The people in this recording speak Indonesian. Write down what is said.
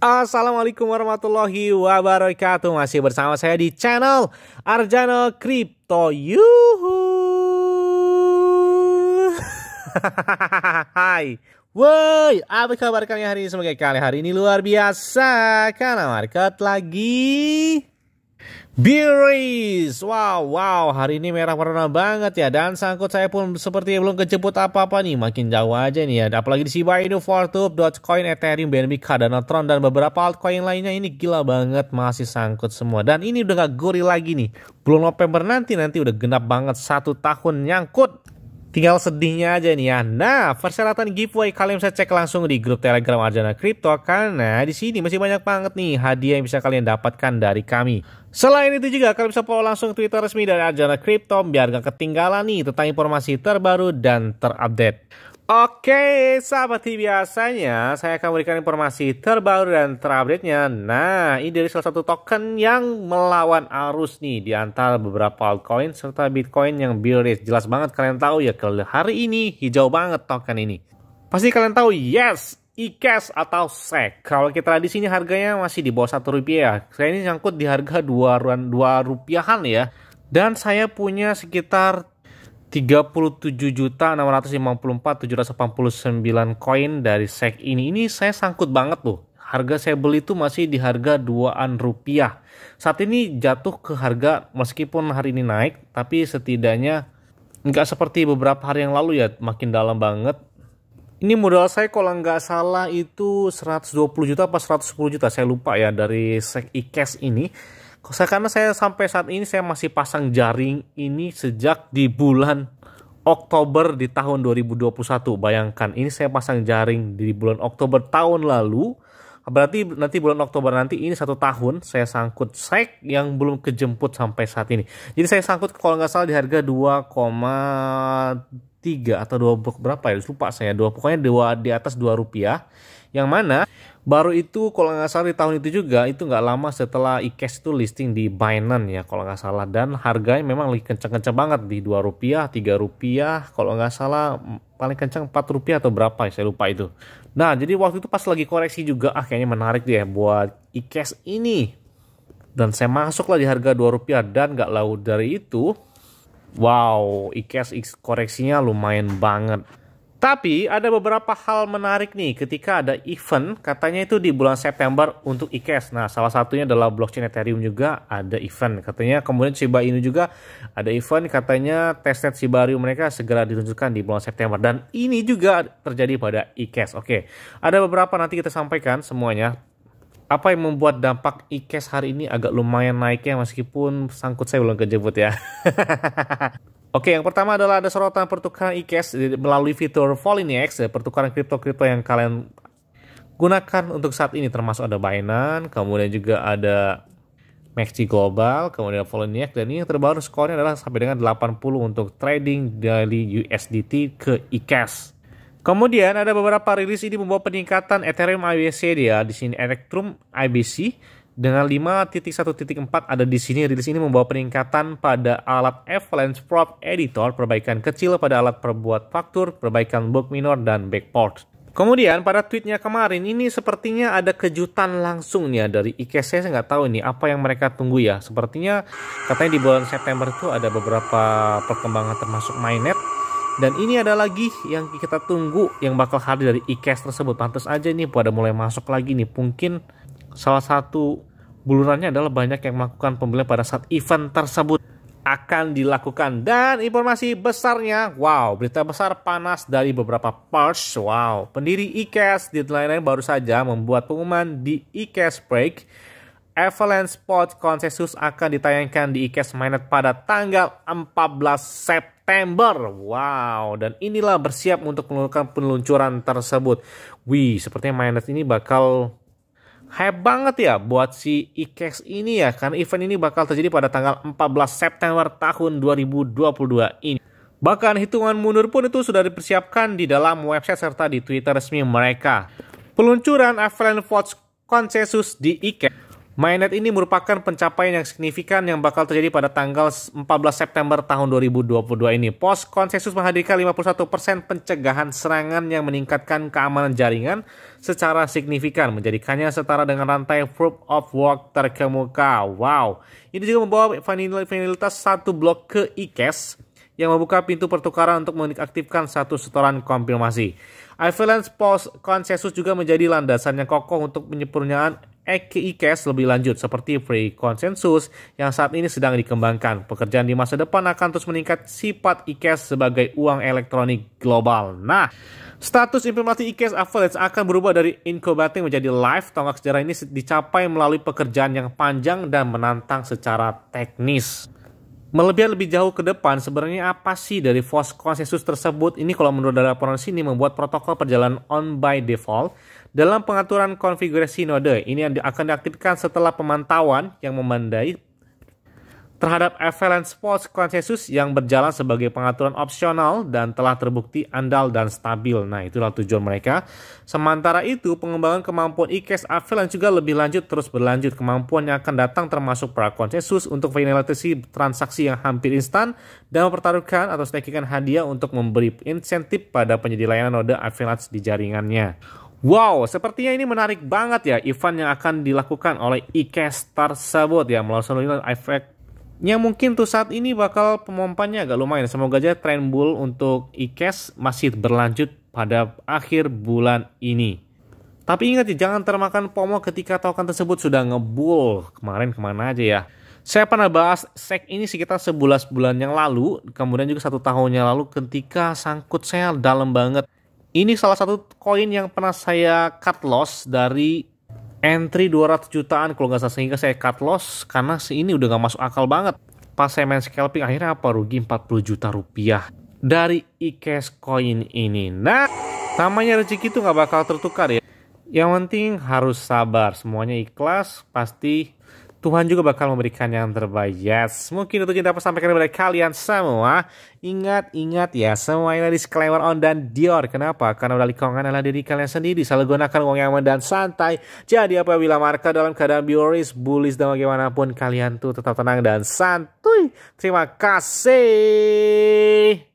Assalamualaikum warahmatullahi wabarakatuh Masih bersama saya di channel Arjano Crypto Yuhu Hai Woi, apa kabar kalian hari ini? Semoga kalian hari ini luar biasa Karena market lagi Biris, wow, wow, hari ini merah warna banget ya. Dan sangkut saya pun seperti belum kejemput apa-apa nih, makin jauh aja nih ya. Apalagi di Shiba Inu, Fortube, Dogecoin, Ethereum, BNB, Cardano, Tron, dan beberapa altcoin lainnya ini gila banget, masih sangkut semua. Dan ini udah gak gurih lagi nih, bulan November nanti, nanti udah genap banget satu tahun nyangkut. Tinggal sedihnya aja nih ya. Nah, persyaratan giveaway kalian bisa cek langsung di grup Telegram Arjana Crypto karena di sini masih banyak banget nih hadiah yang bisa kalian dapatkan dari kami. Selain itu juga kalian bisa follow langsung Twitter resmi dari Arjana Crypto biar gak ketinggalan nih tentang informasi terbaru dan terupdate. Oke, sahabat biasanya saya akan memberikan informasi terbaru dan terupdate-nya. Nah, ini dari salah satu token yang melawan arus nih di antara beberapa altcoin serta Bitcoin yang bearish. Jelas banget kalian tahu ya kalau hari ini hijau banget token ini. Pasti kalian tahu, yes, ICAS atau SEC. Kalau kita lihat di sini harganya masih di bawah satu rupiah. Ya. Saya ini nyangkut di harga dua, dua rupiahan ya. Dan saya punya sekitar 37.654.789 koin dari SEC ini. Ini saya sangkut banget loh. Harga saya beli itu masih di harga 2-an rupiah. Saat ini jatuh ke harga meskipun hari ini naik, tapi setidaknya nggak seperti beberapa hari yang lalu ya, makin dalam banget. Ini modal saya kalau nggak salah itu 120 juta apa 110 juta, saya lupa ya dari SEC e-cash ini karena saya sampai saat ini saya masih pasang jaring ini sejak di bulan Oktober di tahun 2021. Bayangkan ini saya pasang jaring di bulan Oktober tahun lalu. Berarti nanti bulan Oktober nanti ini satu tahun saya sangkut sek yang belum kejemput sampai saat ini. Jadi saya sangkut kalau nggak salah di harga 2,3 atau 2 berapa ya lupa saya dua pokoknya 2 di atas 2 rupiah yang mana Baru itu kalau nggak salah di tahun itu juga itu nggak lama setelah iCash e itu listing di Binance ya kalau nggak salah dan harganya memang lagi kenceng-kenceng banget di dua rupiah, tiga rupiah, kalau nggak salah mm, paling kenceng empat rupiah atau berapa ya saya lupa itu. Nah jadi waktu itu pas lagi koreksi juga ah kayaknya menarik ya buat iCash e ini dan saya masuklah di harga dua rupiah dan nggak laut dari itu Wow, IKES koreksinya lumayan banget. Tapi ada beberapa hal menarik nih ketika ada event katanya itu di bulan September untuk IKES. Nah salah satunya adalah blockchain Ethereum juga ada event. Katanya kemudian Shiba Inu juga ada event katanya testnet Shiba Inu mereka segera diluncurkan di bulan September. Dan ini juga terjadi pada IKES. Oke ada beberapa nanti kita sampaikan semuanya. Apa yang membuat dampak IKES hari ini agak lumayan naiknya meskipun sangkut saya belum kejebut ya. Oke, yang pertama adalah ada sorotan pertukaran e-cash melalui fitur Volinex, ya, pertukaran kripto-kripto yang kalian gunakan untuk saat ini termasuk ada Binance, kemudian juga ada Maxi Global, kemudian Volinex dan ini yang terbaru skornya adalah sampai dengan 80 untuk trading dari USDT ke e-cash. Kemudian ada beberapa rilis ini membawa peningkatan Ethereum IBC dia di sini Electrum IBC dengan 5.1.4 ada di sini, rilis ini membawa peningkatan pada alat Avalanche Prop Editor, perbaikan kecil pada alat perbuat faktur, perbaikan bug minor, dan backport. Kemudian pada tweetnya kemarin ini sepertinya ada kejutan langsung ya dari IKC saya nggak tahu ini apa yang mereka tunggu ya. Sepertinya katanya di bulan September itu ada beberapa perkembangan termasuk mainnet dan ini ada lagi yang kita tunggu yang bakal hadir dari IKS tersebut. Pantas aja nih pada mulai masuk lagi nih mungkin Salah satu bulurannya adalah banyak yang melakukan pembelian pada saat event tersebut akan dilakukan dan informasi besarnya wow berita besar panas dari beberapa pers wow pendiri IKES di lain baru saja membuat pengumuman di IKES Break Avalanche Sport Consensus akan ditayangkan di IKES Mainnet pada tanggal 14 September wow dan inilah bersiap untuk melakukan peluncuran tersebut wih sepertinya Mainnet ini bakal hype banget ya buat si IKEX ini ya karena event ini bakal terjadi pada tanggal 14 September tahun 2022 ini. Bahkan hitungan mundur pun itu sudah dipersiapkan di dalam website serta di Twitter resmi mereka. Peluncuran Avalanche Watch Consensus di IKEX Mainnet ini merupakan pencapaian yang signifikan yang bakal terjadi pada tanggal 14 September tahun 2022 ini. Pos konsensus menghadirkan 51% pencegahan serangan yang meningkatkan keamanan jaringan secara signifikan, menjadikannya setara dengan rantai proof of work terkemuka. Wow. Ini juga membawa finalitas satu blok ke IKES yang membuka pintu pertukaran untuk mengaktifkan satu setoran konfirmasi. Avalanche Post konsensus juga menjadi landasan yang kokoh untuk penyempurnaan IKS lebih lanjut seperti free konsensus yang saat ini sedang dikembangkan. Pekerjaan di masa depan akan terus meningkat sifat IKS sebagai uang elektronik global. Nah, status implementasi IKS Avalanche akan berubah dari incubating menjadi live. Tonggak sejarah ini dicapai melalui pekerjaan yang panjang dan menantang secara teknis. Melebih lebih jauh ke depan, sebenarnya apa sih dari force konsensus tersebut? Ini kalau menurut dari laporan sini membuat protokol perjalanan on by default dalam pengaturan konfigurasi node, ini akan diaktifkan setelah pemantauan yang memandai terhadap Avalanche force Consensus yang berjalan sebagai pengaturan opsional dan telah terbukti andal dan stabil. Nah, itulah tujuan mereka. Sementara itu, pengembangan kemampuan IKES Avalanche juga lebih lanjut terus berlanjut. Kemampuan yang akan datang termasuk para konsensus untuk finalisasi transaksi yang hampir instan dan mempertaruhkan atau sedikitkan hadiah untuk memberi insentif pada penyedia layanan node Avalanche di jaringannya. Wow, sepertinya ini menarik banget ya event yang akan dilakukan oleh IKES tersebut ya melalui efek yang mungkin tuh saat ini bakal pemompanya agak lumayan. Semoga aja tren bull untuk IKES masih berlanjut pada akhir bulan ini. Tapi ingat ya, jangan termakan promo ketika token tersebut sudah ngebull kemarin kemana aja ya. Saya pernah bahas sek ini sekitar 11 bulan yang lalu, kemudian juga satu tahunnya lalu ketika sangkut saya dalam banget. Ini salah satu koin yang pernah saya cut loss dari entry 200 jutaan kalau nggak salah sehingga saya cut loss karena si ini udah nggak masuk akal banget. Pas saya main scalping akhirnya apa rugi 40 juta rupiah dari iCash koin ini. Nah, namanya rezeki itu nggak bakal tertukar ya. Yang penting harus sabar, semuanya ikhlas, pasti Tuhan juga bakal memberikan yang terbaik. Yes, mungkin itu kita sampaikan kepada kalian semua. Ingat-ingat ya, semuanya disclaimer on dan Dior. Kenapa? Karena udah likongan adalah diri kalian sendiri. Selalu gunakan uang yang aman dan santai. Jadi apabila market dalam keadaan bioris, bullish dan bagaimanapun kalian tuh tetap tenang dan santuy. Terima kasih.